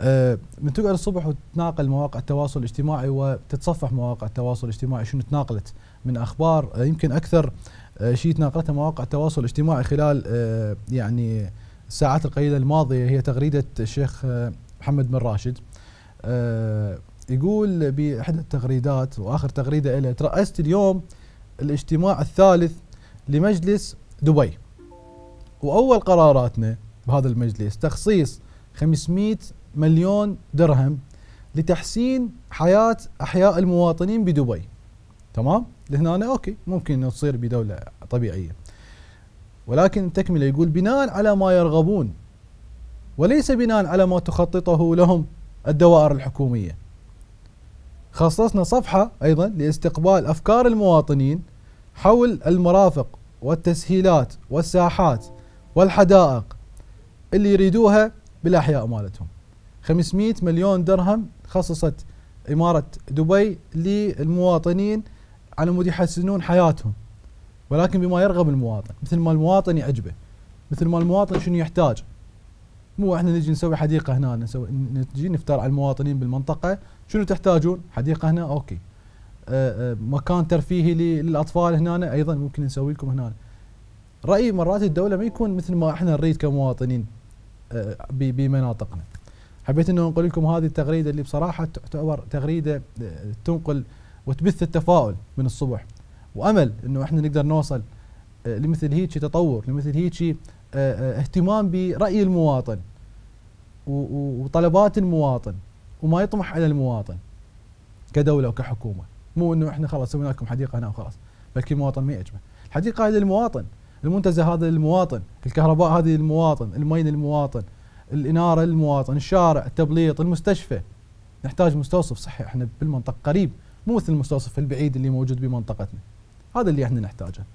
من آه، تقعد الصبح وتتناقل مواقع التواصل الاجتماعي وتتصفح مواقع التواصل الاجتماعي شنو تناقلت من اخبار آه، يمكن اكثر آه، شيء تناقلته مواقع التواصل الاجتماعي خلال يعني الساعات القليله الماضيه هي تغريده الشيخ محمد بن راشد يقول باحدى التغريدات واخر تغريده له ترأست اليوم الاجتماع الثالث لمجلس دبي واول قراراتنا بهذا المجلس تخصيص 500 مليون درهم لتحسين حياه احياء المواطنين بدبي تمام لهنا اوكي ممكن انه تصير بدوله طبيعيه ولكن التكمله يقول بناء على ما يرغبون وليس بناء على ما تخططه لهم الدوائر الحكوميه خصصنا صفحه ايضا لاستقبال افكار المواطنين حول المرافق والتسهيلات والساحات والحدائق اللي يريدوها بالاحياء مالتهم 500 مليون درهم خصصت إمارة دبي للمواطنين على مود يحسنون حياتهم ولكن بما يرغب المواطن مثل ما المواطن يعجبه مثل ما المواطن شنو يحتاج مو احنا نجي نسوي حديقه هنا نسوي نجي نفتر على المواطنين بالمنطقه شنو تحتاجون حديقه هنا اوكي أه، أه، مكان ترفيهي للاطفال هنا ايضا ممكن نسوي لكم هنا رايي مرات الدوله ما يكون مثل ما احنا نريد كمواطنين أه، بمناطقنا حبيت انه انقل لكم هذه التغريده اللي بصراحه تعتبر تغريده آه، تنقل وتبث التفاؤل من الصبح وامل انه احنا نقدر نوصل آه، لمثل هيك تطور لمثل هيك آه، اهتمام براي المواطن وطلبات المواطن وما يطمح على المواطن كدوله وكحكومه مو انه احنا خلاص سوينا لكم حديقه هنا وخلاص بلكي المواطن ما يعجبه الحديقه هذه للمواطن المنتزه هذا للمواطن الكهرباء هذه للمواطن المي للمواطن الاناره للمواطن، الشارع، التبليط، المستشفى. نحتاج مستوصف صحي احنا بالمنطقه قريب مو مثل المستوصف البعيد اللي موجود بمنطقتنا. هذا اللي احنا نحتاجه.